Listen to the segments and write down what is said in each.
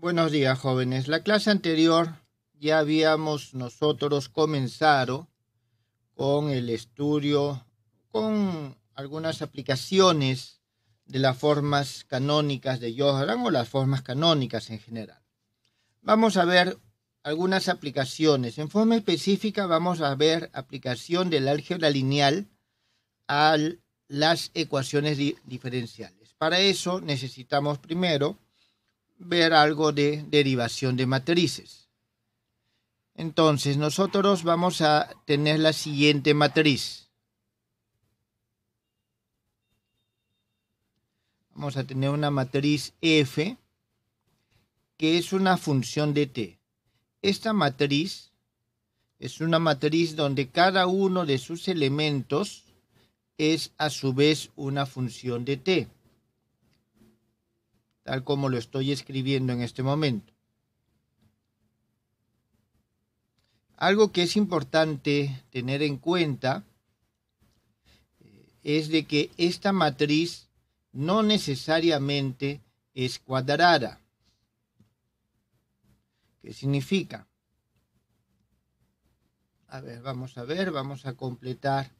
Buenos días, jóvenes. La clase anterior ya habíamos nosotros comenzado con el estudio, con algunas aplicaciones de las formas canónicas de Johann o las formas canónicas en general. Vamos a ver algunas aplicaciones. En forma específica vamos a ver aplicación del álgebra lineal a las ecuaciones diferenciales. Para eso necesitamos primero ver algo de derivación de matrices. Entonces, nosotros vamos a tener la siguiente matriz. Vamos a tener una matriz F, que es una función de T. Esta matriz es una matriz donde cada uno de sus elementos es a su vez una función de T tal como lo estoy escribiendo en este momento. Algo que es importante tener en cuenta eh, es de que esta matriz no necesariamente es cuadrada. ¿Qué significa? A ver, vamos a ver, vamos a completar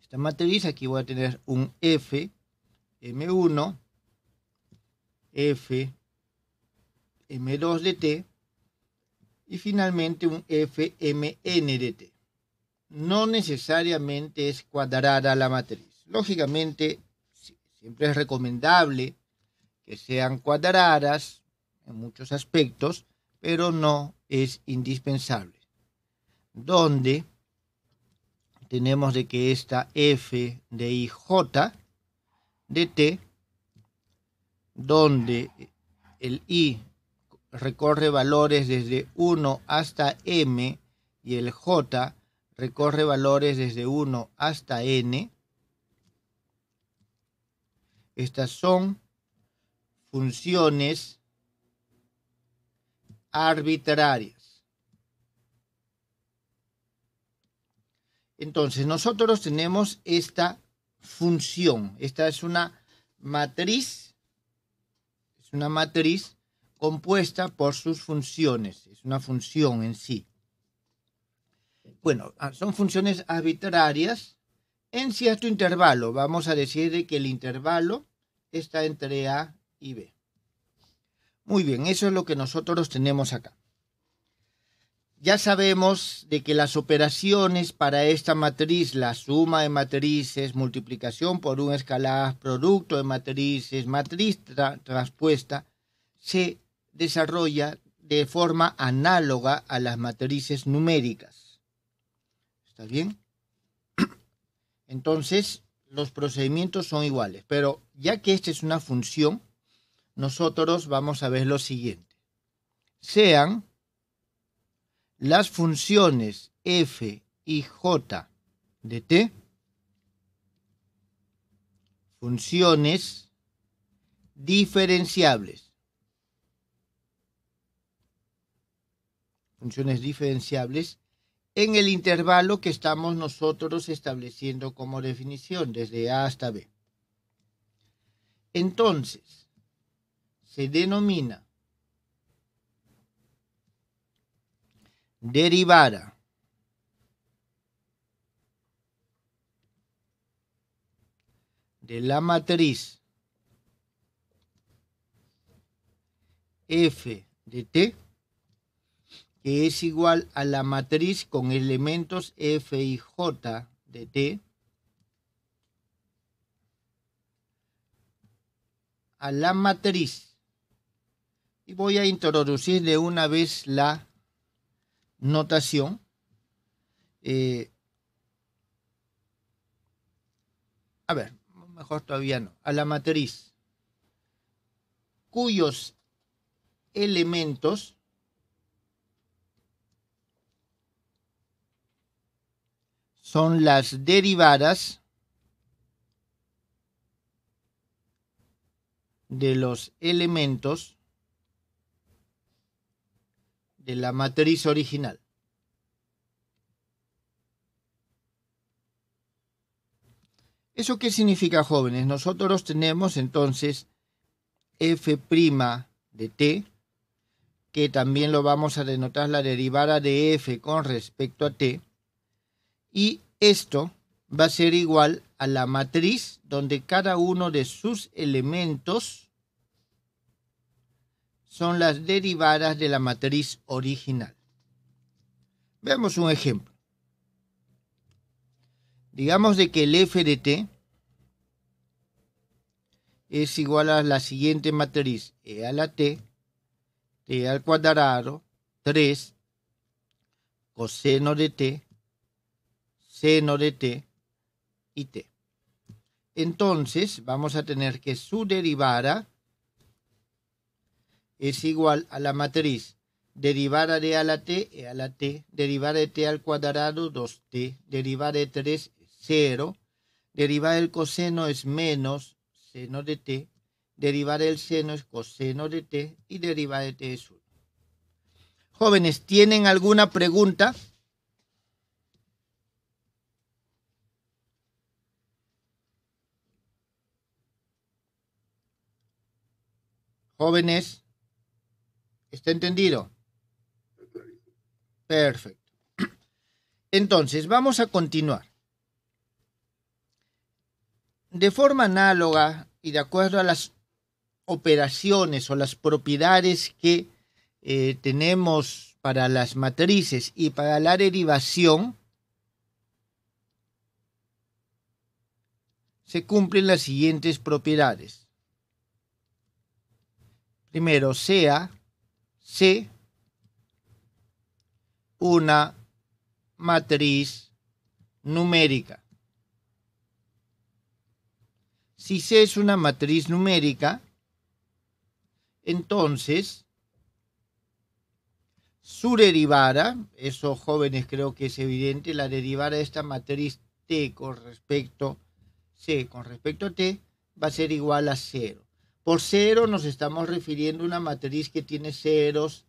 esta matriz. Aquí voy a tener un F, M1, F M2 de T y finalmente un FMN de T. No necesariamente es cuadrada la matriz. Lógicamente, siempre es recomendable que sean cuadradas en muchos aspectos, pero no es indispensable. Donde tenemos de que esta F de IJ de T donde el I recorre valores desde 1 hasta M y el J recorre valores desde 1 hasta N. Estas son funciones arbitrarias. Entonces, nosotros tenemos esta función. Esta es una matriz una matriz compuesta por sus funciones, es una función en sí. Bueno, ah, son funciones arbitrarias en cierto intervalo. Vamos a decir que el intervalo está entre A y B. Muy bien, eso es lo que nosotros tenemos acá. Ya sabemos de que las operaciones para esta matriz, la suma de matrices, multiplicación por un escalar, producto de matrices, matriz transpuesta, se desarrolla de forma análoga a las matrices numéricas. ¿Está bien? Entonces, los procedimientos son iguales, pero ya que esta es una función, nosotros vamos a ver lo siguiente. Sean las funciones f y j de t, funciones diferenciables. Funciones diferenciables en el intervalo que estamos nosotros estableciendo como definición, desde A hasta B. Entonces, se denomina derivada de la matriz f de t que es igual a la matriz con elementos f y j de t a la matriz y voy a introducir de una vez la notación, eh, a ver, mejor todavía no, a la matriz cuyos elementos son las derivadas de los elementos de la matriz original. ¿Eso qué significa, jóvenes? Nosotros tenemos entonces f' de t, que también lo vamos a denotar la derivada de f con respecto a t, y esto va a ser igual a la matriz donde cada uno de sus elementos son las derivadas de la matriz original. Veamos un ejemplo. Digamos de que el f de t es igual a la siguiente matriz, e a la t, t al cuadrado, 3, coseno de t, seno de t y t. Entonces vamos a tener que su derivada es igual a la matriz derivada de a la t e a la t, derivada de t al cuadrado 2t, derivada de 3 0, derivada del coseno es menos seno de t, derivada del seno es coseno de t y derivada de t es 1. Jóvenes, ¿tienen alguna pregunta? Jóvenes. ¿Está entendido? Perfecto. Entonces, vamos a continuar. De forma análoga y de acuerdo a las operaciones o las propiedades que eh, tenemos para las matrices y para la derivación, se cumplen las siguientes propiedades. Primero, sea C una matriz numérica. Si C es una matriz numérica, entonces su derivada, eso jóvenes creo que es evidente, la derivada de esta matriz T con respecto C con respecto a T va a ser igual a cero. Por cero nos estamos refiriendo a una matriz que tiene ceros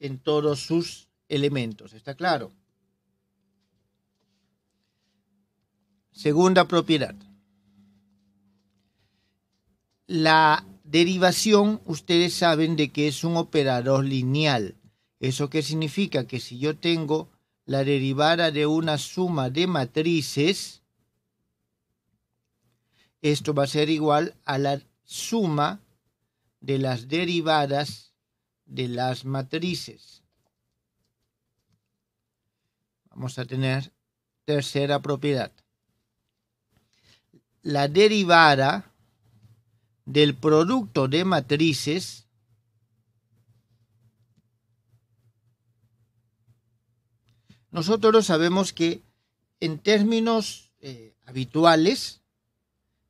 en todos sus elementos, ¿está claro? Segunda propiedad. La derivación, ustedes saben de que es un operador lineal. ¿Eso qué significa? Que si yo tengo la derivada de una suma de matrices, esto va a ser igual a la suma de las derivadas de las matrices. Vamos a tener tercera propiedad. La derivada del producto de matrices Nosotros sabemos que en términos eh, habituales,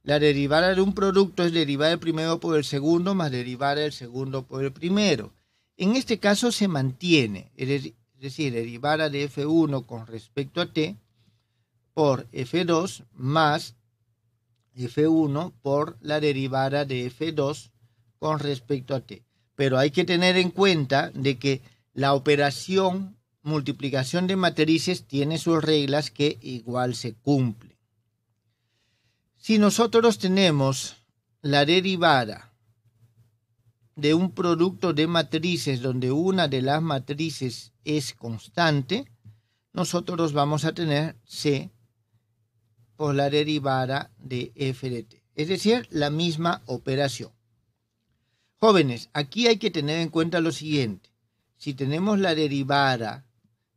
la derivada de un producto es derivada del primero por el segundo más derivada del segundo por el primero. En este caso se mantiene, es decir, derivada de F1 con respecto a T por F2 más F1 por la derivada de F2 con respecto a T. Pero hay que tener en cuenta de que la operación multiplicación de matrices tiene sus reglas que igual se cumplen. Si nosotros tenemos la derivada de un producto de matrices donde una de las matrices es constante, nosotros vamos a tener C por la derivada de f de t. Es decir, la misma operación. Jóvenes, aquí hay que tener en cuenta lo siguiente. Si tenemos la derivada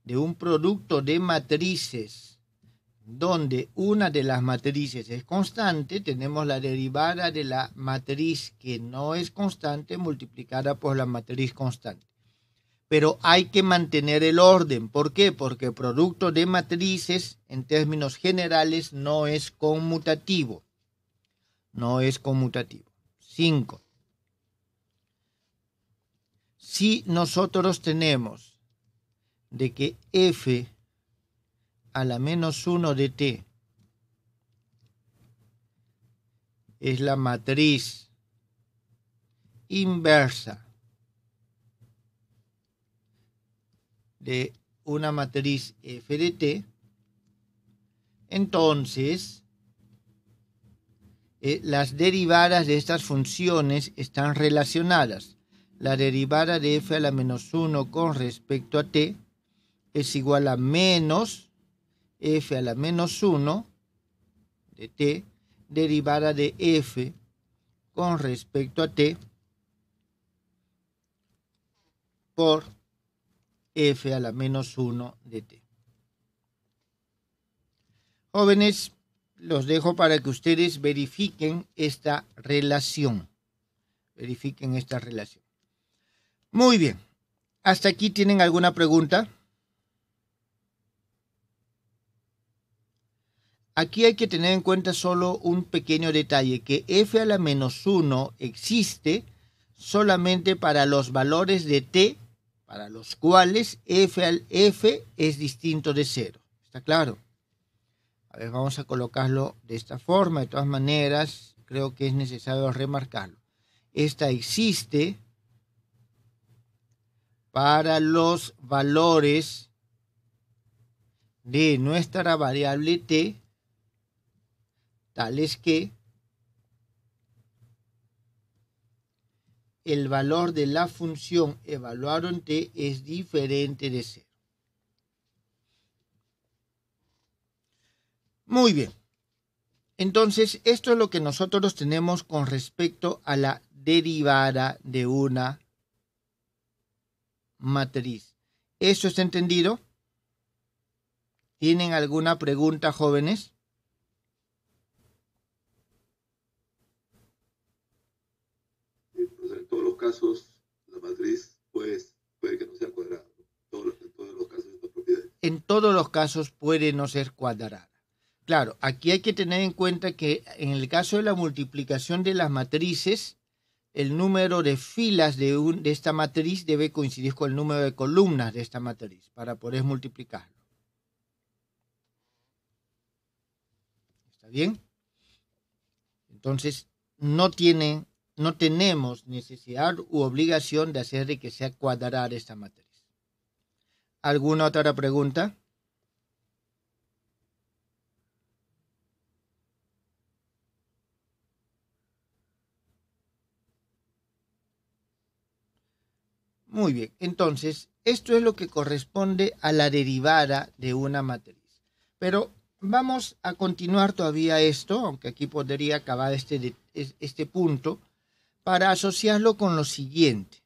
de un producto de matrices donde una de las matrices es constante, tenemos la derivada de la matriz que no es constante multiplicada por la matriz constante. Pero hay que mantener el orden. ¿Por qué? Porque el producto de matrices en términos generales no es conmutativo. No es conmutativo. 5. Si nosotros tenemos de que f a la menos 1 de t. Es la matriz inversa de una matriz f de t. Entonces, eh, las derivadas de estas funciones están relacionadas. La derivada de f a la menos 1 con respecto a t es igual a menos f a la menos 1 de t derivada de f con respecto a t por f a la menos 1 de t. Jóvenes, los dejo para que ustedes verifiquen esta relación. Verifiquen esta relación. Muy bien. ¿Hasta aquí tienen alguna pregunta? Aquí hay que tener en cuenta solo un pequeño detalle, que f a la menos 1 existe solamente para los valores de t, para los cuales f al f es distinto de 0. ¿Está claro? A ver, vamos a colocarlo de esta forma. De todas maneras, creo que es necesario remarcarlo. Esta existe para los valores de nuestra variable t es que el valor de la función evaluada en t es diferente de cero. Muy bien. Entonces, esto es lo que nosotros tenemos con respecto a la derivada de una matriz. ¿Eso está entendido? ¿Tienen alguna pregunta, jóvenes? casos la matriz pues, puede que no sea cuadrada. en todos los casos En todos los casos puede no ser cuadrada. Claro, aquí hay que tener en cuenta que en el caso de la multiplicación de las matrices, el número de filas de, de esta matriz debe coincidir con el número de columnas de esta matriz para poder multiplicarlo. ¿Está bien? Entonces, no tiene no tenemos necesidad u obligación de hacer de que sea cuadrar esta matriz. ¿Alguna otra pregunta? Muy bien, entonces, esto es lo que corresponde a la derivada de una matriz. Pero vamos a continuar todavía esto, aunque aquí podría acabar este, este punto para asociarlo con lo siguiente.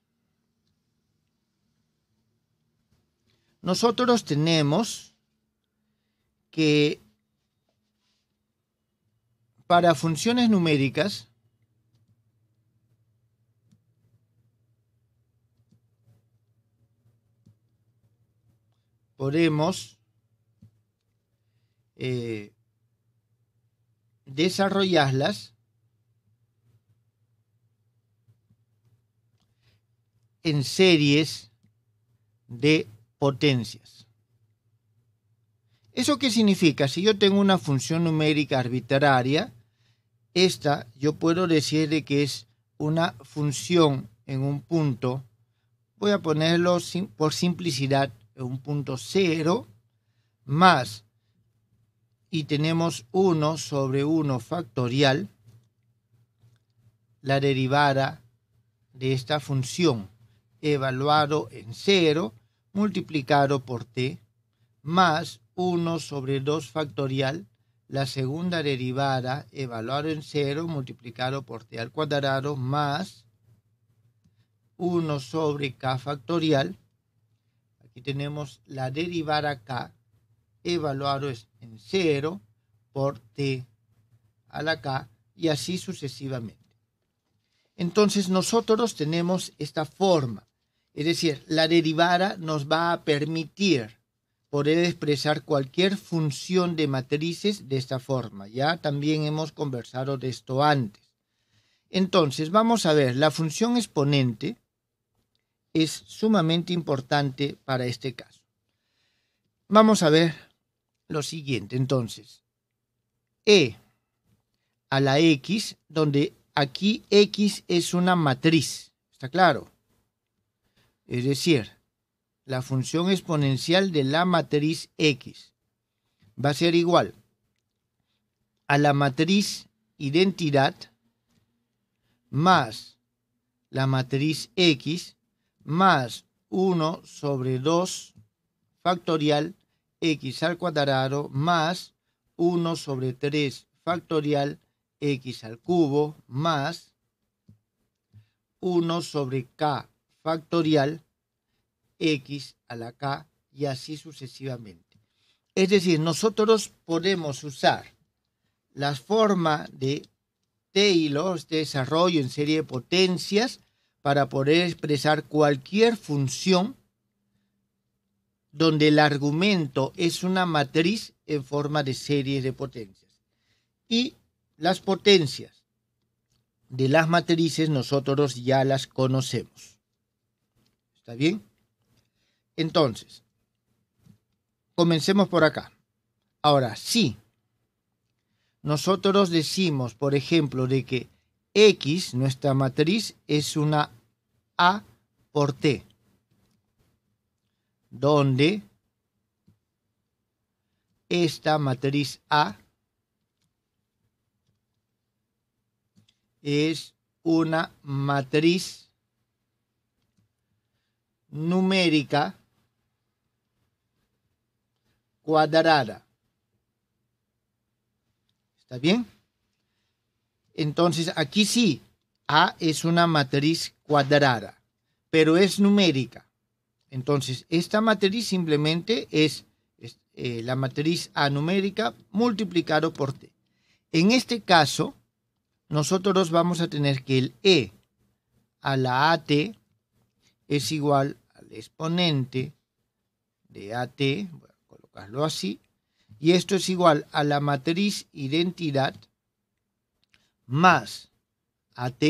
Nosotros tenemos que para funciones numéricas, podemos eh, desarrollarlas en series de potencias. ¿Eso qué significa? Si yo tengo una función numérica arbitraria, esta yo puedo decirle que es una función en un punto, voy a ponerlo por simplicidad en un punto cero más, y tenemos 1 sobre 1 factorial, la derivada de esta función evaluado en cero multiplicado por t más 1 sobre 2 factorial, la segunda derivada evaluado en cero multiplicado por t al cuadrado más 1 sobre k factorial. Aquí tenemos la derivada k evaluado en cero por t a la k y así sucesivamente. Entonces nosotros tenemos esta forma. Es decir, la derivada nos va a permitir poder expresar cualquier función de matrices de esta forma. Ya también hemos conversado de esto antes. Entonces, vamos a ver, la función exponente es sumamente importante para este caso. Vamos a ver lo siguiente, entonces. E a la X, donde aquí X es una matriz, ¿está claro? es decir, la función exponencial de la matriz X va a ser igual a la matriz identidad más la matriz X más 1 sobre 2 factorial X al cuadrado más 1 sobre 3 factorial X al cubo más 1 sobre K factorial x a la k y así sucesivamente. Es decir, nosotros podemos usar la forma de Taylor, de este desarrollo en serie de potencias, para poder expresar cualquier función donde el argumento es una matriz en forma de serie de potencias. Y las potencias de las matrices nosotros ya las conocemos. ¿Está bien? Entonces, comencemos por acá. Ahora, sí. Nosotros decimos, por ejemplo, de que X, nuestra matriz, es una A por T, donde esta matriz A es una matriz numérica cuadrada. ¿Está bien? Entonces, aquí sí, A es una matriz cuadrada, pero es numérica. Entonces, esta matriz simplemente es, eh, la matriz A numérica multiplicado por T. En este caso, nosotros vamos a tener que el E a la AT es igual exponente de AT, voy a colocarlo así, y esto es igual a la matriz identidad más AT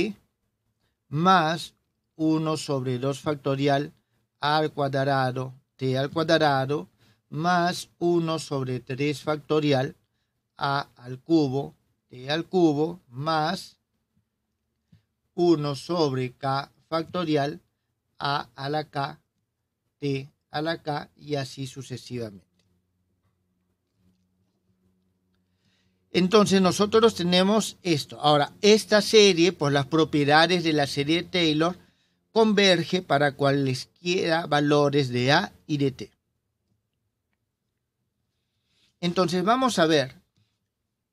más 1 sobre 2 factorial A al cuadrado T al cuadrado más 1 sobre 3 factorial A al cubo T al cubo más 1 sobre K factorial A a la K a la K y así sucesivamente. Entonces nosotros tenemos esto. Ahora, esta serie, por pues, las propiedades de la serie de Taylor, converge para cualesquiera valores de A y de T. Entonces vamos a ver,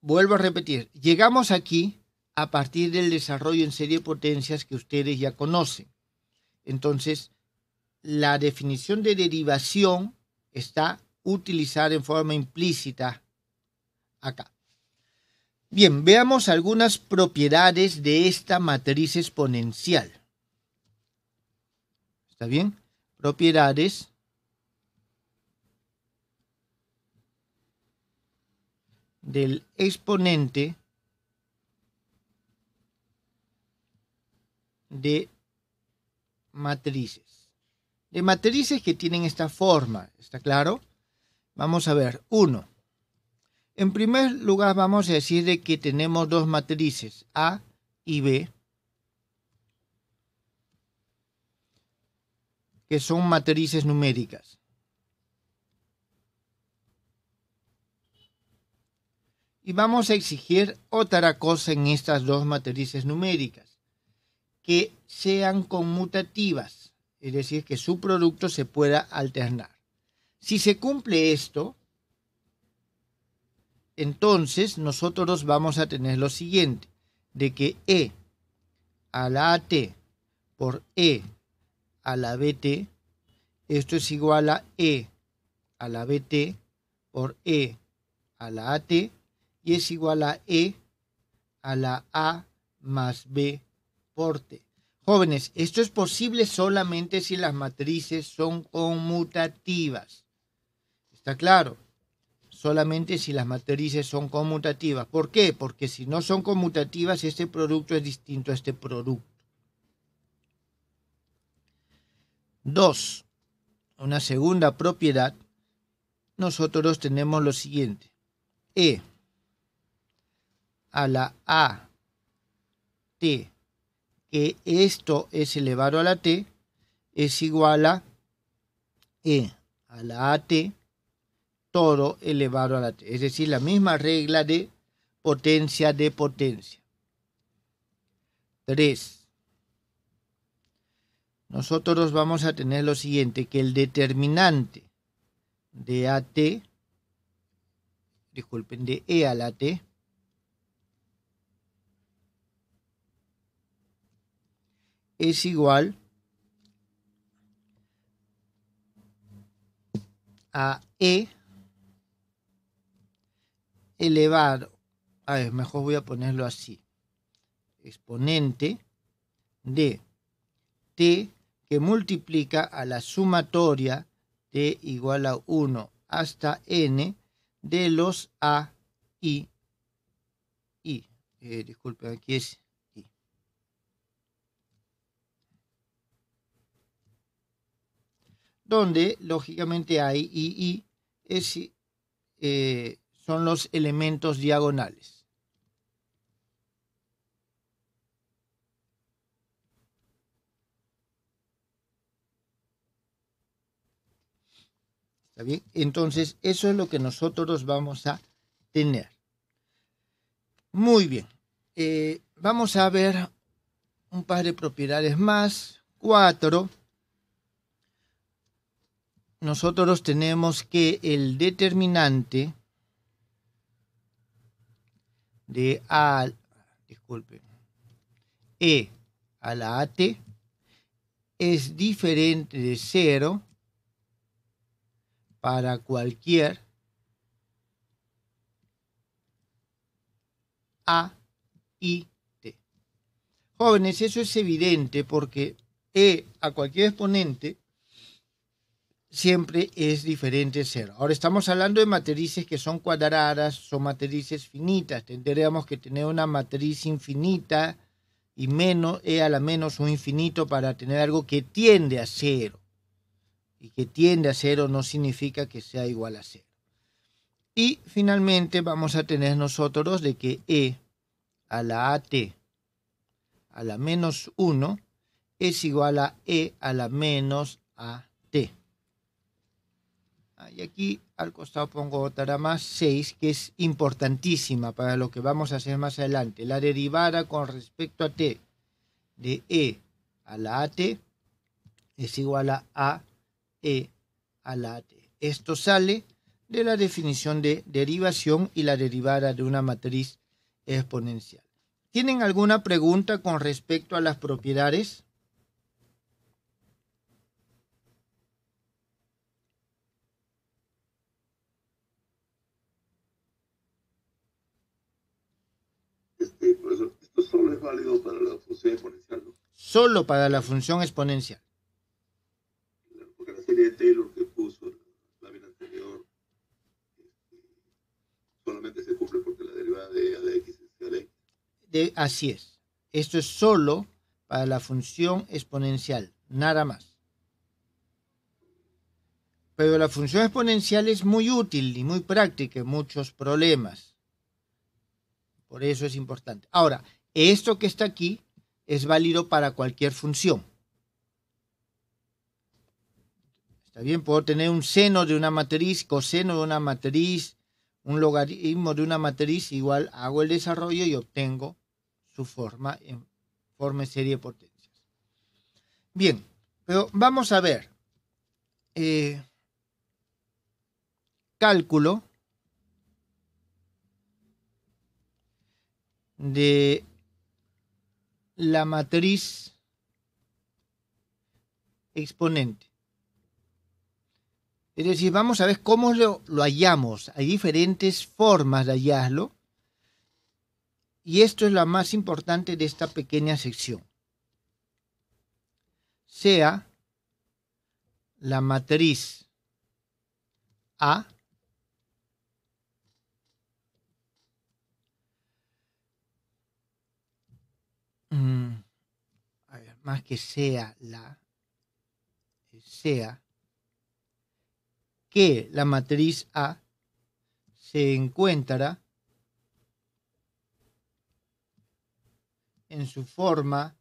vuelvo a repetir, llegamos aquí a partir del desarrollo en serie de potencias que ustedes ya conocen. Entonces, la definición de derivación está utilizada en forma implícita acá. Bien, veamos algunas propiedades de esta matriz exponencial. ¿Está bien? Propiedades del exponente de matrices de matrices que tienen esta forma. ¿Está claro? Vamos a ver. Uno. En primer lugar vamos a decir que tenemos dos matrices, A y B, que son matrices numéricas. Y vamos a exigir otra cosa en estas dos matrices numéricas, que sean conmutativas es decir, que su producto se pueda alternar. Si se cumple esto, entonces nosotros vamos a tener lo siguiente, de que E a la AT por E a la BT, esto es igual a E a la BT por E a la AT y es igual a E a la A más B por T. Jóvenes, esto es posible solamente si las matrices son conmutativas. ¿Está claro? Solamente si las matrices son conmutativas. ¿Por qué? Porque si no son conmutativas, este producto es distinto a este producto. Dos. Una segunda propiedad. Nosotros tenemos lo siguiente. E a la A T que esto es elevado a la t es igual a e a la at todo elevado a la t. Es decir, la misma regla de potencia de potencia. 3. Nosotros vamos a tener lo siguiente, que el determinante de AT, disculpen, de E a la T, es igual a E elevado, a ver, mejor voy a ponerlo así, exponente de T que multiplica a la sumatoria T igual a 1 hasta N de los A, I, I. Eh, disculpen, aquí es donde lógicamente hay y, y eh, son los elementos diagonales. ¿Está bien? Entonces, eso es lo que nosotros vamos a tener. Muy bien. Eh, vamos a ver un par de propiedades más. Cuatro nosotros tenemos que el determinante de A, disculpe, E a la AT es diferente de cero para cualquier A y T. Jóvenes, eso es evidente porque E a cualquier exponente siempre es diferente cero. Ahora estamos hablando de matrices que son cuadradas, son matrices finitas. Tendríamos que tener una matriz infinita y menos e a la menos un infinito para tener algo que tiende a cero. Y que tiende a cero no significa que sea igual a cero. Y finalmente vamos a tener nosotros de que e a la at a la menos 1 es igual a e a la menos a Ah, y aquí al costado pongo otra más 6, que es importantísima para lo que vamos a hacer más adelante. La derivada con respecto a t de e a la at es igual a a e a la at. Esto sale de la definición de derivación y la derivada de una matriz exponencial. ¿Tienen alguna pregunta con respecto a las propiedades? válido para la función exponencial, ¿no? Solo para la función exponencial. Porque la serie de Taylor que puso en la lámina anterior este, solamente se cumple porque la derivada de a de x es a de x. De, así es. Esto es solo para la función exponencial, nada más. Pero la función exponencial es muy útil y muy práctica en muchos problemas. Por eso es importante. Ahora, esto que está aquí es válido para cualquier función. Está bien, puedo tener un seno de una matriz, coseno de una matriz, un logaritmo de una matriz, igual hago el desarrollo y obtengo su forma en forma serie de potencias. Bien, pero vamos a ver. Eh, cálculo de la matriz exponente. Es decir, vamos a ver cómo lo, hallamos. Hay diferentes formas de hallarlo. Y esto es lo más importante de esta pequeña sección. Sea la matriz A Mm. más que sea la. Eh, sea que la matriz A se encuentra en su forma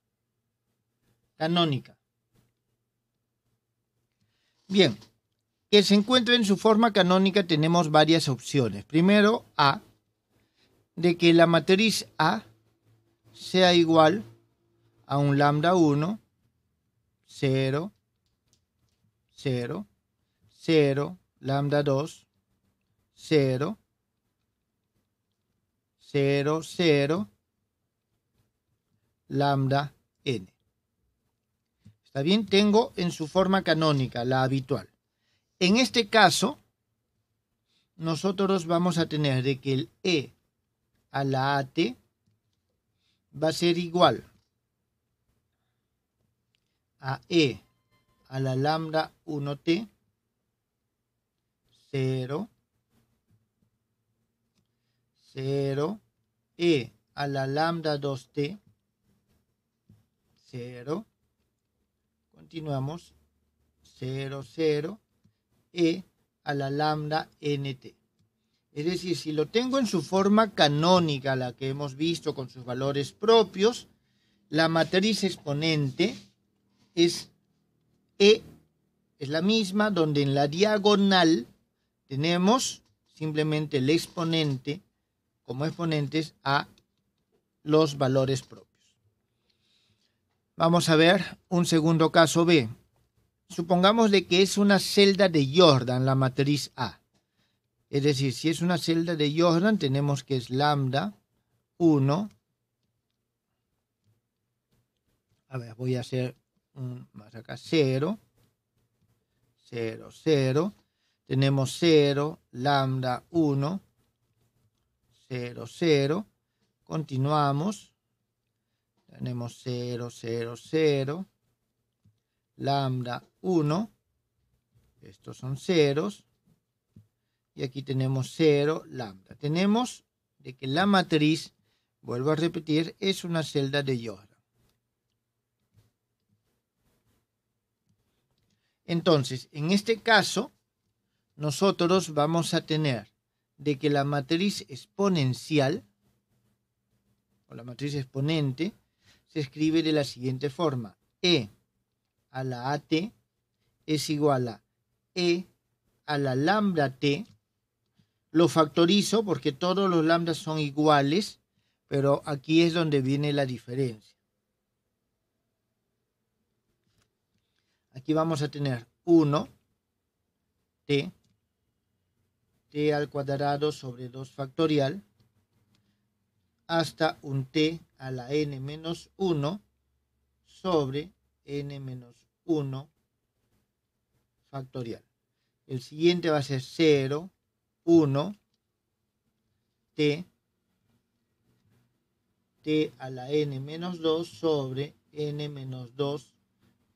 canónica. Bien, que se encuentre en su forma canónica tenemos varias opciones. Primero, A, de que la matriz A sea igual a un lambda 1, 0, 0, 0, lambda 2, 0, 0, 0, lambda n. ¿Está bien? Tengo en su forma canónica, la habitual. En este caso, nosotros vamos a tener de que el e a la at va a ser igual a E a la lambda 1T 0 0 E a la lambda 2T 0 continuamos 0 0 E a la lambda NT es decir, si lo tengo en su forma canónica, la que hemos visto con sus valores propios, la matriz exponente es E, es la misma, donde en la diagonal tenemos simplemente el exponente como exponentes a los valores propios. Vamos a ver un segundo caso B. Supongamos de que es una celda de Jordan, la matriz A. Es decir, si es una celda de Jordan, tenemos que es lambda 1. A ver, voy a hacer un más acá, 0, 0, 0. Tenemos 0, lambda 1, 0, 0. Continuamos. Tenemos 0, 0, 0. Lambda 1. Estos son ceros y aquí tenemos 0 lambda. Tenemos de que la matriz, vuelvo a repetir, es una celda de Jordan. Entonces, en este caso, nosotros vamos a tener de que la matriz exponencial o la matriz exponente se escribe de la siguiente forma. E a la AT es igual a E a la lambda T lo factorizo porque todos los lambdas son iguales, pero aquí es donde viene la diferencia. Aquí vamos a tener 1, t, t al cuadrado sobre 2 factorial, hasta un t a la n menos 1 sobre n menos 1 factorial. El siguiente va a ser 0, 1 t t a la n menos 2 sobre n menos 2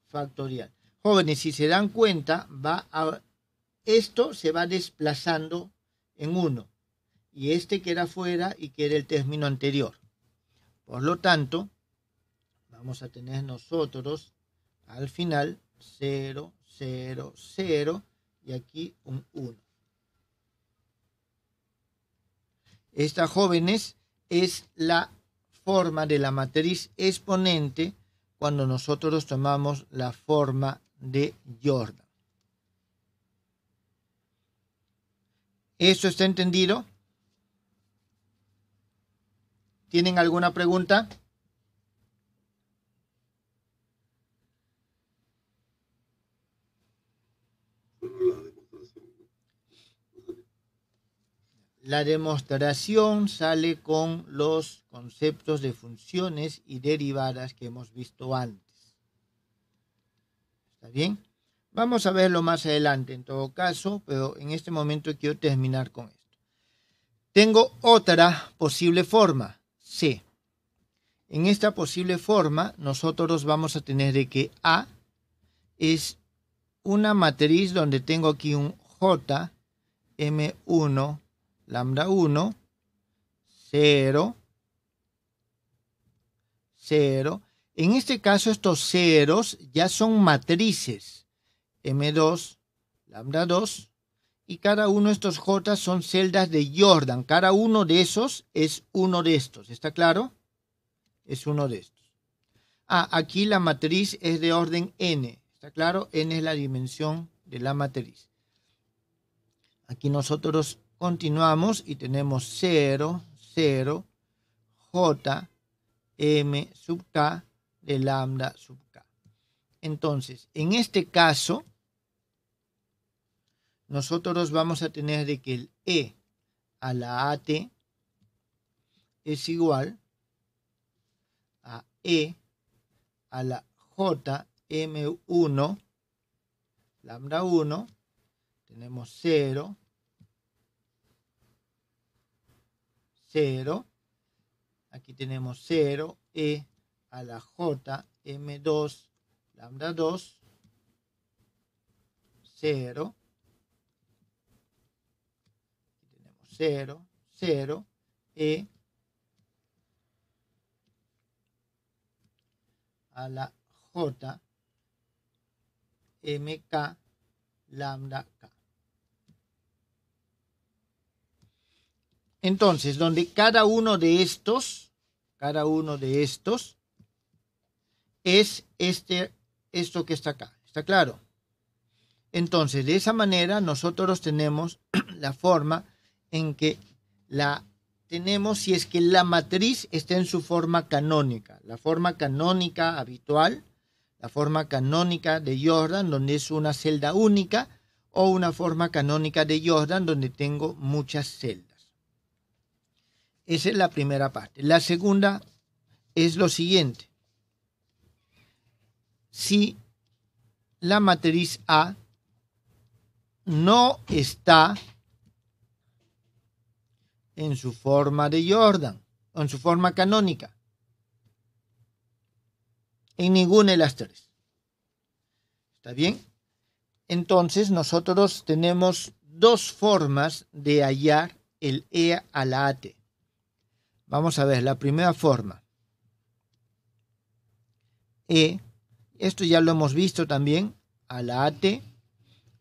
factorial. Jóvenes, si se dan cuenta, va esto se va desplazando en 1 y este queda fuera y queda el término anterior. Por lo tanto, vamos a tener nosotros al final 0, 0, 0 y aquí un 1. estas jóvenes es la forma de la matriz exponente cuando nosotros tomamos la forma de Jordan. ¿Eso está entendido? ¿Tienen alguna pregunta? La demostración sale con los conceptos de funciones y derivadas que hemos visto antes. ¿Está bien? Vamos a verlo más adelante en todo caso, pero en este momento quiero terminar con esto. Tengo otra posible forma, C. En esta posible forma nosotros vamos a tener de que A es una matriz donde tengo aquí un J, M1, lambda 1, 0, 0. En este caso estos ceros ya son matrices. M2, lambda 2. Y cada uno de estos J son celdas de Jordan. Cada uno de esos es uno de estos. ¿Está claro? Es uno de estos. Ah, aquí la matriz es de orden N. ¿Está claro? N es la dimensión de la matriz. Aquí nosotros Continuamos y tenemos 0, 0, J, M sub K de lambda sub K. Entonces, en este caso, nosotros vamos a tener de que el E a la AT es igual a E a la j, m, 1 lambda 1, tenemos 0, 0. Aquí tenemos 0, E a la J, M2, lambda 2, 0. tenemos 0, 0, E a la J, MK, lambda K. Entonces, donde cada uno de estos, cada uno de estos, es este, esto que está acá. ¿Está claro? Entonces, de esa manera nosotros tenemos la forma en que la tenemos si es que la matriz está en su forma canónica, la forma canónica habitual, la forma canónica de Jordan, donde es una celda única, o una forma canónica de Jordan, donde tengo muchas celdas. Esa es la primera parte. La segunda es lo siguiente. Si la matriz A no está en su forma de Jordan, en su forma canónica, en ninguna de las tres. ¿Está bien? Entonces nosotros tenemos dos formas de hallar el E a la AT. Vamos a ver, la primera forma. E, esto ya lo hemos visto también, a la AT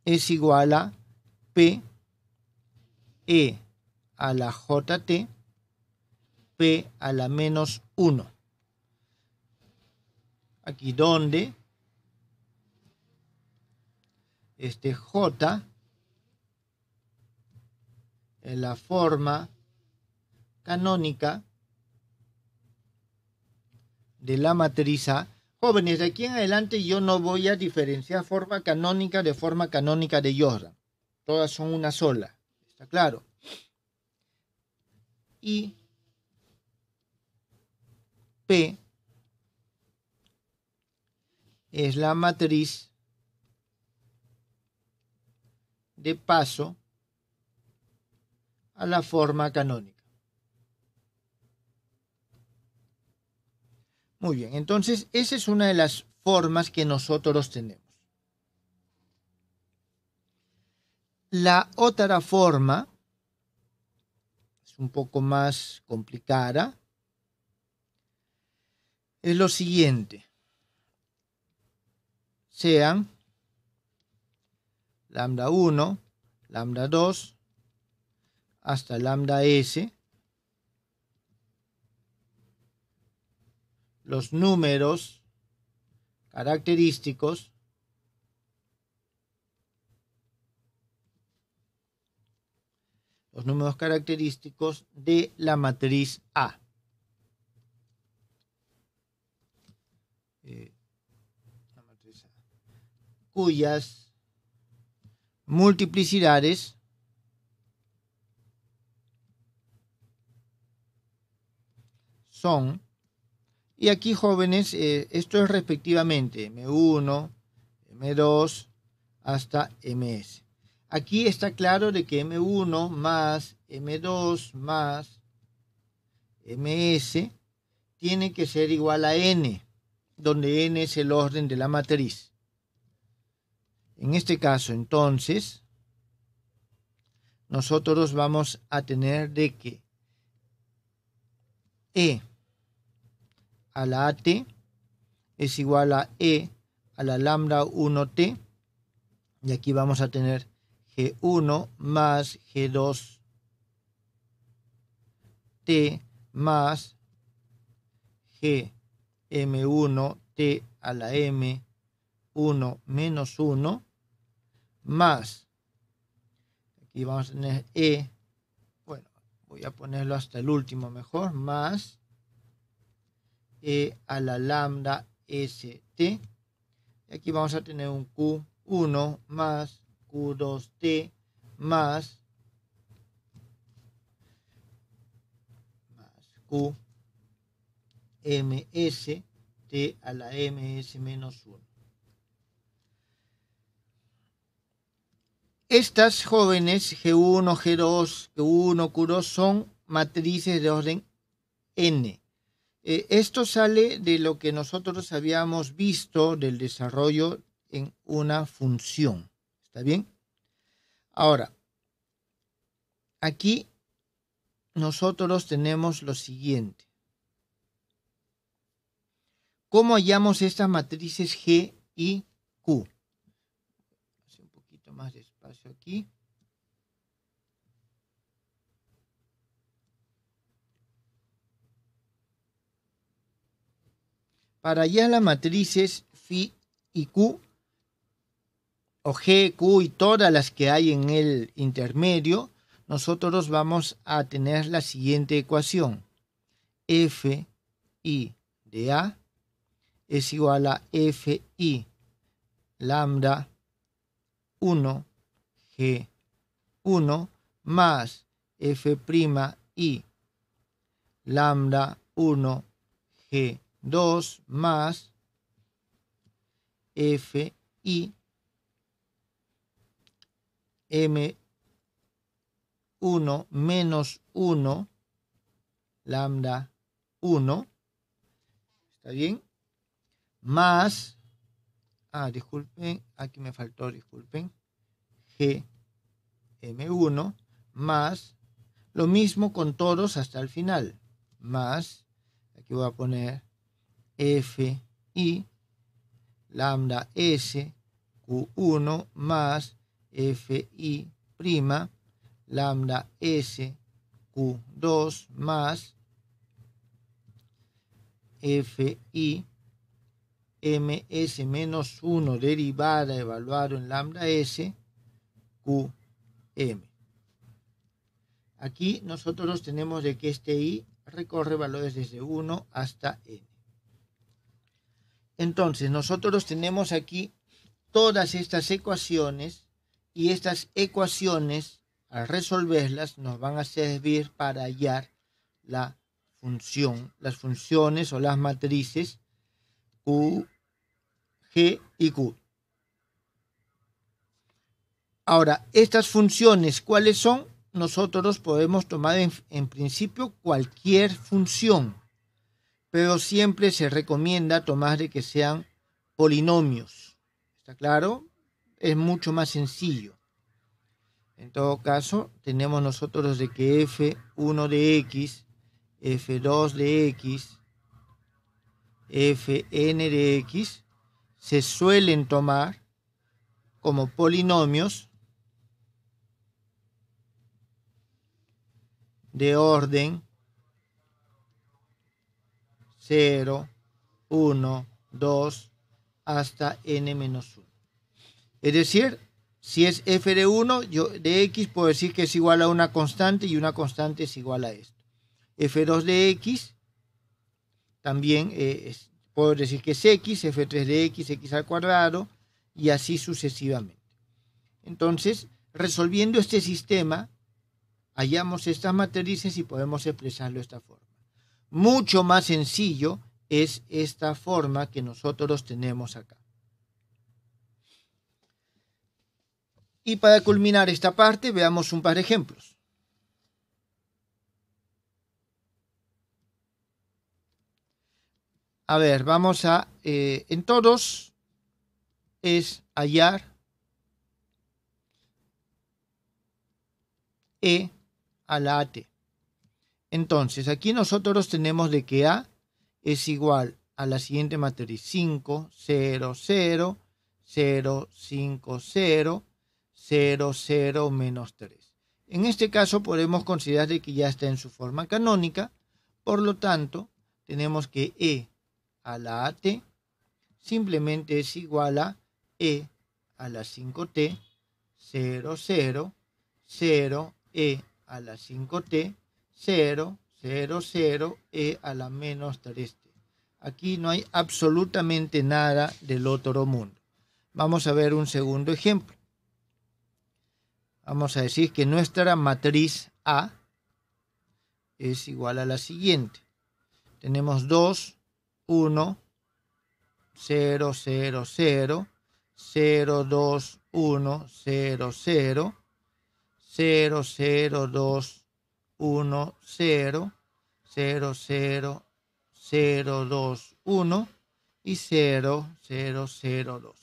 es igual a P E a la JT P a la menos 1. Aquí donde este J en la forma canónica de la matriz A. Jóvenes, de aquí en adelante yo no voy a diferenciar forma canónica de forma canónica de Jordan. Todas son una sola, ¿está claro? Y P es la matriz de paso a la forma canónica. Muy bien, entonces esa es una de las formas que nosotros tenemos. La otra forma es un poco más complicada. Es lo siguiente. Sean lambda 1, lambda 2, hasta lambda s los números característicos los números característicos de la matriz A. Eh, la matriz A cuyas multiplicidades son y aquí, jóvenes, eh, esto es respectivamente M1, M2 hasta MS. Aquí está claro de que M1 más M2 más MS tiene que ser igual a N, donde N es el orden de la matriz. En este caso, entonces, nosotros vamos a tener de que E a la AT es igual a E a la lambda 1T. Y aquí vamos a tener G1 más G2 T más Gm1 T a la M1 menos 1 más. Aquí vamos a tener E. Bueno, voy a ponerlo hasta el último mejor. Más e a la lambda st. Y aquí vamos a tener un q1 más q2t más, QMS, q ms t a la ms menos 1. Estas jóvenes G1, G2, Q1, Q2 son matrices de orden n eh, esto sale de lo que nosotros habíamos visto del desarrollo en una función. ¿Está bien? Ahora, aquí nosotros tenemos lo siguiente. ¿Cómo hallamos estas matrices G y Q? Hace un poquito más espacio aquí. Para allá las matrices phi y q, o g, q y todas las que hay en el intermedio, nosotros vamos a tener la siguiente ecuación. f i de a es igual a f i lambda 1 g 1 más f prima i lambda 1 g 2 más FI M1 menos 1 lambda 1 ¿está bien? más ah, disculpen, aquí me faltó, disculpen G M1 más lo mismo con todos hasta el final más, aquí voy a poner FI lambda S, Q1 más F, prima, lambda S, Q2 más F, ms menos 1 derivada evaluado en lambda s qm. Aquí nosotros tenemos de que este i recorre valores desde 1 hasta n. Entonces, nosotros tenemos aquí todas estas ecuaciones y estas ecuaciones, al resolverlas, nos van a servir para hallar la función, las funciones o las matrices Q, G y Q. Ahora, estas funciones, ¿cuáles son? Nosotros podemos tomar en, en principio cualquier función pero siempre se recomienda, tomar de que sean polinomios. ¿Está claro? Es mucho más sencillo. En todo caso, tenemos nosotros de que f1 de x, f2 de x, fn de x, se suelen tomar como polinomios de orden 0, 1, 2, hasta n-1. menos Es decir, si es f de 1, yo de x puedo decir que es igual a una constante y una constante es igual a esto. f2 de x también eh, puedo decir que es x, f3 de x, x al cuadrado y así sucesivamente. Entonces, resolviendo este sistema, hallamos estas matrices y podemos expresarlo de esta forma mucho más sencillo es esta forma que nosotros tenemos acá. Y para culminar esta parte, veamos un par de ejemplos. A ver, vamos a, eh, en todos es hallar E a la A-T. Entonces, aquí nosotros tenemos de que A es igual a la siguiente matriz 5, 0, 0, 0, 5, 0, 0, 0, menos 3. En este caso podemos considerar que ya está en su forma canónica, por lo tanto, tenemos que E a la AT simplemente es igual a E a la 5T, 0, 0, 0, E a la 5T, 0, 0, 0, e a la menos 3 Aquí no hay absolutamente nada del otro mundo. Vamos a ver un segundo ejemplo. Vamos a decir que nuestra matriz A es igual a la siguiente. Tenemos 2, 1, 0, 0, 0, 0, 2, 1, 0, 0, 0, 0, 2, 1, 0, 0, 0, 0, 2, 1 y 0, 0, 0, 2.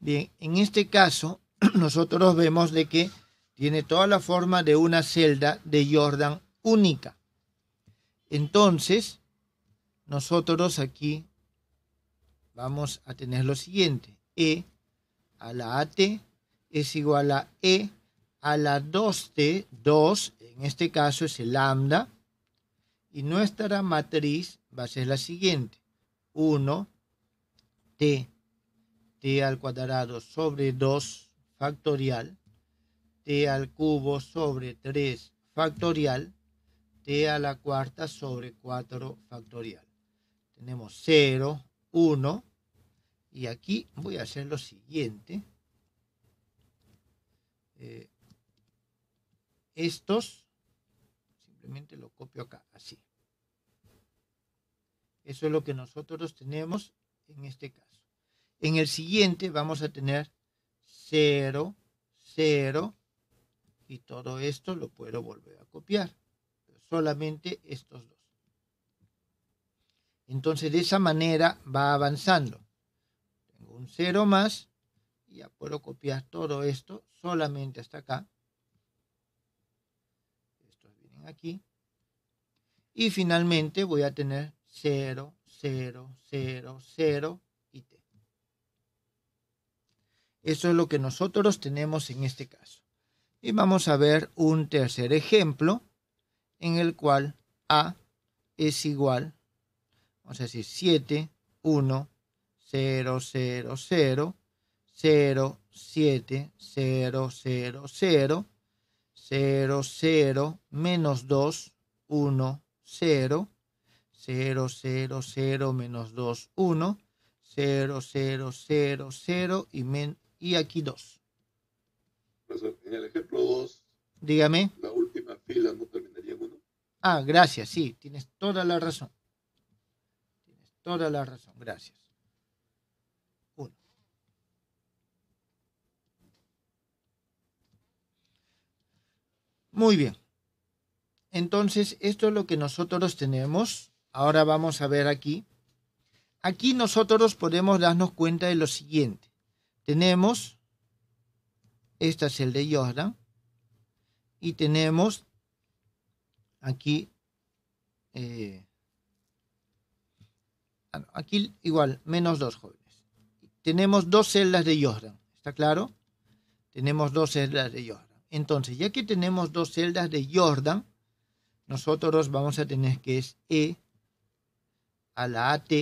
Bien, en este caso nosotros vemos que tiene toda la forma de una celda de Jordan única. Entonces, nosotros aquí vamos a tener lo siguiente. E a la AT es igual a E a la 2T, 2, en este caso es el lambda, y nuestra matriz va a ser la siguiente. 1, T, T al cuadrado sobre 2 factorial, T al cubo sobre 3 factorial, T a la cuarta sobre 4 factorial. Tenemos 0, 1, y aquí voy a hacer lo siguiente. Eh, estos, simplemente lo copio acá, así. Eso es lo que nosotros tenemos en este caso. En el siguiente vamos a tener 0, 0, y todo esto lo puedo volver a copiar. Solamente estos dos. Entonces de esa manera va avanzando. Tengo un 0 más, y ya puedo copiar todo esto solamente hasta acá aquí. Y finalmente voy a tener 0, 0, 0, 0 y T. Eso es lo que nosotros tenemos en este caso. Y vamos a ver un tercer ejemplo en el cual A es igual, vamos a decir 7, 1, 0, 0, 0, 0, 7, 0, 0, 0 0, 0, menos 2, 1, 0, 0, 0, 0, menos 2, 1, 0, 0, 0, 0 y, aquí 2. En el ejemplo 2, dígame. La última fila no terminaría en 1. Ah, gracias, sí, tienes toda la razón. Tienes toda la razón, gracias. Muy bien. Entonces, esto es lo que nosotros tenemos. Ahora vamos a ver aquí. Aquí nosotros podemos darnos cuenta de lo siguiente. Tenemos, esta es el de Jordan, y tenemos aquí, eh, ah, aquí igual, menos dos jóvenes. Tenemos dos celdas de Jordan, ¿está claro? Tenemos dos celdas de Jordan. Entonces, ya que tenemos dos celdas de Jordan, nosotros vamos a tener que es E a la AT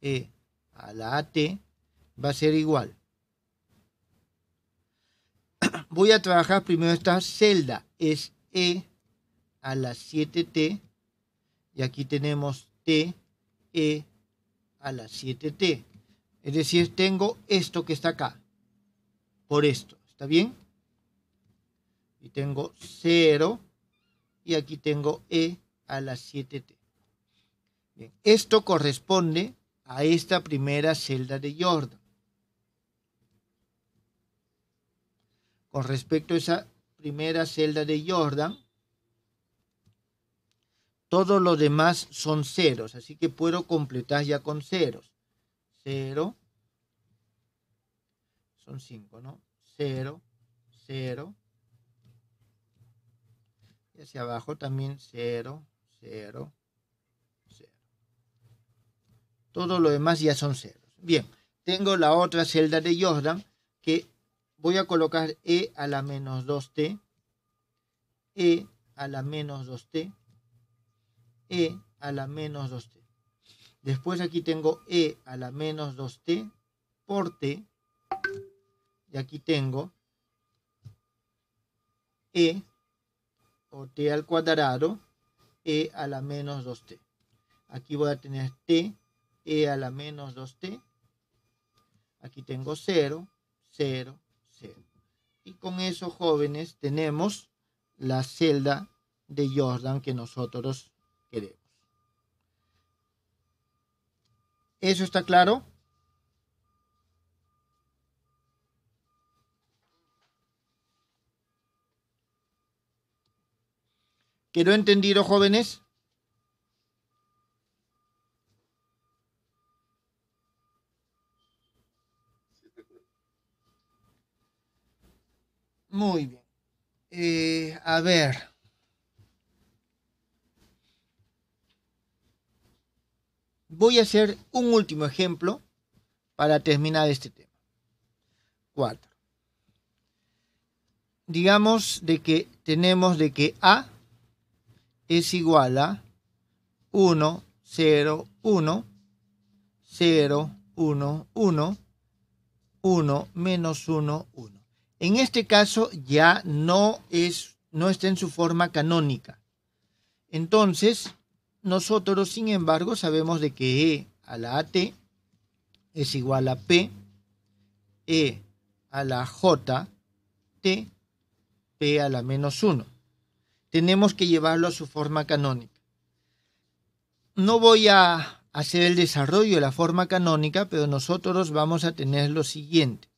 E a la AT va a ser igual. Voy a trabajar primero esta celda, es E a la 7T y aquí tenemos T, E a la 7t. Es decir, tengo esto que está acá por esto. ¿Está bien? Y tengo 0 y aquí tengo e a la 7t. Bien, esto corresponde a esta primera celda de Jordan. Con respecto a esa primera celda de Jordan, todos los demás son ceros, así que puedo completar ya con ceros. Cero. Son cinco, ¿no? Cero, cero. Y hacia abajo también cero, cero, cero. Todo lo demás ya son ceros. Bien, tengo la otra celda de Jordan que voy a colocar E a la menos 2T. E a la menos 2T e a la menos 2t. Después aquí tengo e a la menos 2t por t. Y aquí tengo e o t al cuadrado e a la menos 2t. Aquí voy a tener t, e a la menos 2t. Aquí tengo 0, 0, 0. Y con eso, jóvenes, tenemos la celda de Jordan que nosotros ¿Eso está claro? ¿Quedó entendido, jóvenes? Muy bien. Eh, a ver. voy a hacer un último ejemplo para terminar este tema. 4. Digamos de que tenemos de que A es igual a 1, 0, 1, 0, 1, 1, 1, menos 1, 1. En este caso ya no, es, no está en su forma canónica. Entonces, nosotros, sin embargo, sabemos de que E a la AT es igual a P, E a la J, T, P a la menos 1. Tenemos que llevarlo a su forma canónica. No voy a hacer el desarrollo de la forma canónica, pero nosotros vamos a tener lo siguiente.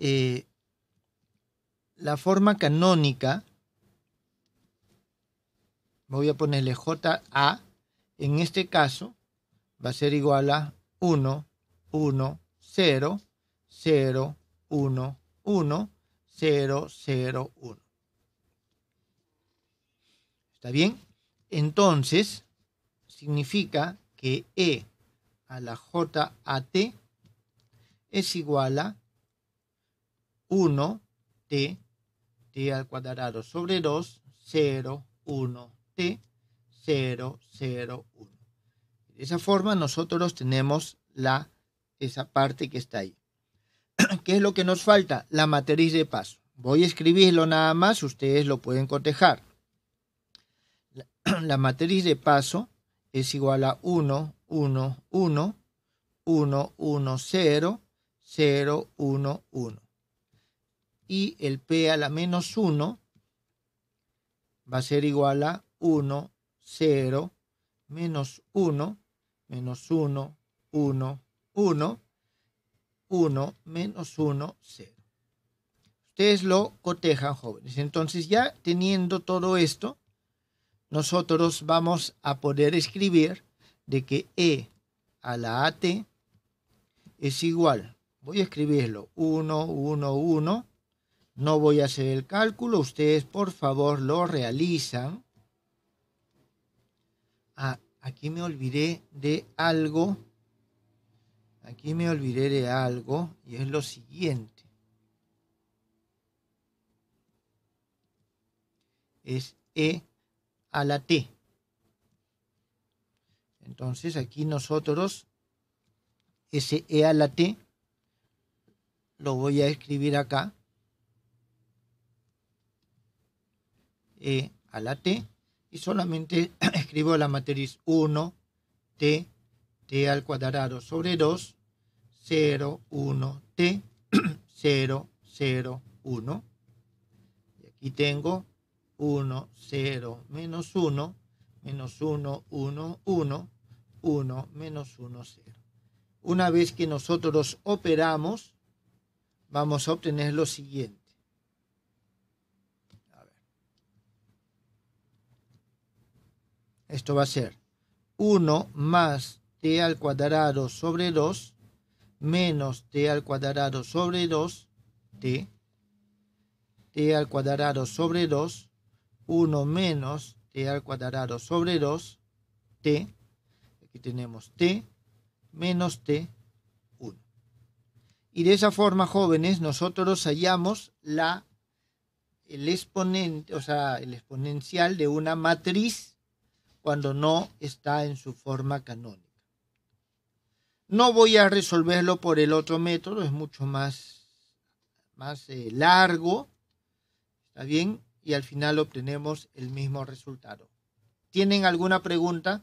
Eh, la forma canónica voy a ponerle JA, en este caso va a ser igual a 1, 1, 0, 0, 1, 1, 0, 0, 1. ¿Está bien? Entonces, significa que E a la JAT es igual a 1T, T al cuadrado sobre 2, 0, 1, 0, 0, 1 De esa forma nosotros tenemos la, esa parte que está ahí. ¿Qué es lo que nos falta? La matriz de paso. Voy a escribirlo nada más, ustedes lo pueden cotejar. La, la matriz de paso es igual a 1, 1, 1, 1, 1, 0, 0, 1, 1. Y el P a la menos 1 va a ser igual a 1, 0, menos 1, menos 1, 1, 1, 1, menos 1, 0. Ustedes lo cotejan, jóvenes. Entonces ya teniendo todo esto, nosotros vamos a poder escribir de que E a la AT es igual. Voy a escribirlo 1, 1, 1. No voy a hacer el cálculo. Ustedes por favor lo realizan aquí me olvidé de algo. Aquí me olvidé de algo y es lo siguiente. Es E a la T. Entonces aquí nosotros ese E a la T lo voy a escribir acá. E a la T y solamente escribo la matriz 1, T, T al cuadrado sobre 2, 0, 1, T, 0, 0, 1. Y aquí tengo 1, 0, menos 1, menos 1, 1, 1, 1, menos 1, 0. Una vez que nosotros operamos, vamos a obtener lo siguiente. Esto va a ser 1 más t al cuadrado sobre 2 menos t al cuadrado sobre 2, t, t al cuadrado sobre 2, 1 menos t al cuadrado sobre 2, t, aquí tenemos t, menos t, 1. Y de esa forma, jóvenes, nosotros hallamos la, el exponente, o sea, el exponencial de una matriz cuando no está en su forma canónica. No voy a resolverlo por el otro método, es mucho más, más eh, largo, ¿está bien? Y al final obtenemos el mismo resultado. ¿Tienen alguna pregunta?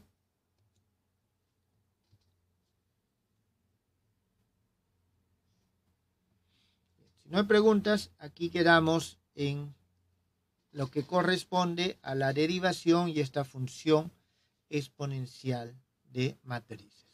Si no hay preguntas, aquí quedamos en lo que corresponde a la derivación y esta función exponencial de matrices.